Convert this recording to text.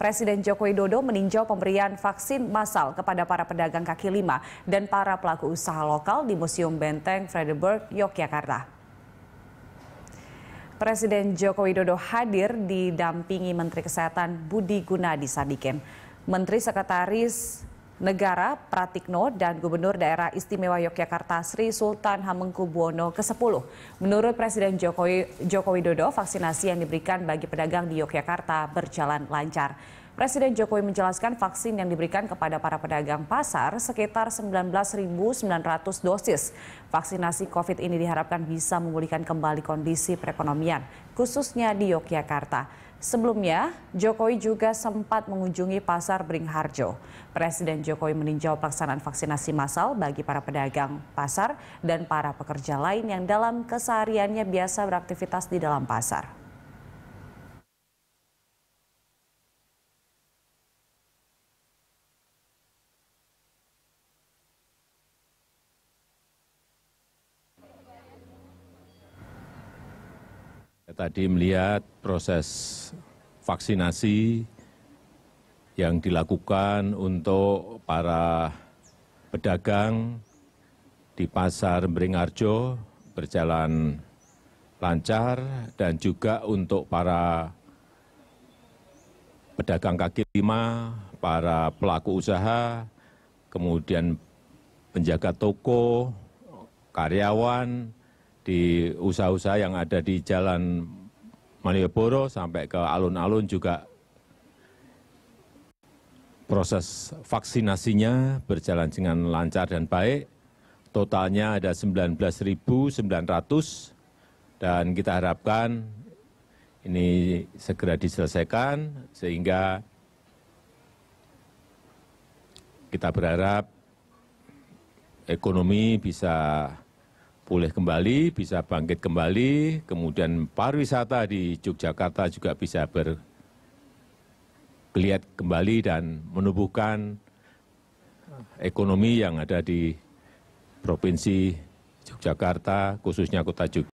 Presiden Joko Widodo meninjau pemberian vaksin massal kepada para pedagang kaki lima dan para pelaku usaha lokal di Museum Benteng Frederberg, Yogyakarta. Presiden Joko Widodo hadir didampingi Menteri Kesehatan Budi Gunadi Sadikin. Menteri Sekretaris Negara Pratikno dan Gubernur Daerah Istimewa Yogyakarta Sri Sultan Hamengkubuwono ke-10. Menurut Presiden Jokowi, Joko Widodo, vaksinasi yang diberikan bagi pedagang di Yogyakarta berjalan lancar. Presiden Jokowi menjelaskan vaksin yang diberikan kepada para pedagang pasar sekitar 19.900 dosis. Vaksinasi COVID ini diharapkan bisa memulihkan kembali kondisi perekonomian, khususnya di Yogyakarta. Sebelumnya, Jokowi juga sempat mengunjungi pasar Bringharjo. Presiden Jokowi meninjau pelaksanaan vaksinasi massal bagi para pedagang pasar dan para pekerja lain yang dalam kesehariannya biasa beraktivitas di dalam pasar. tadi melihat proses vaksinasi yang dilakukan untuk para pedagang di Pasar Beringharjo berjalan lancar dan juga untuk para pedagang kaki lima, para pelaku usaha, kemudian penjaga toko, karyawan, di usaha-usaha yang ada di jalan Malioboro sampai ke alun-alun juga proses vaksinasinya berjalan dengan lancar dan baik. Totalnya ada 19.900 dan kita harapkan ini segera diselesaikan sehingga kita berharap ekonomi bisa pulih kembali, bisa bangkit kembali, kemudian pariwisata di Yogyakarta juga bisa bergeliat kembali dan menumbuhkan ekonomi yang ada di Provinsi Yogyakarta, khususnya kota Yogyakarta.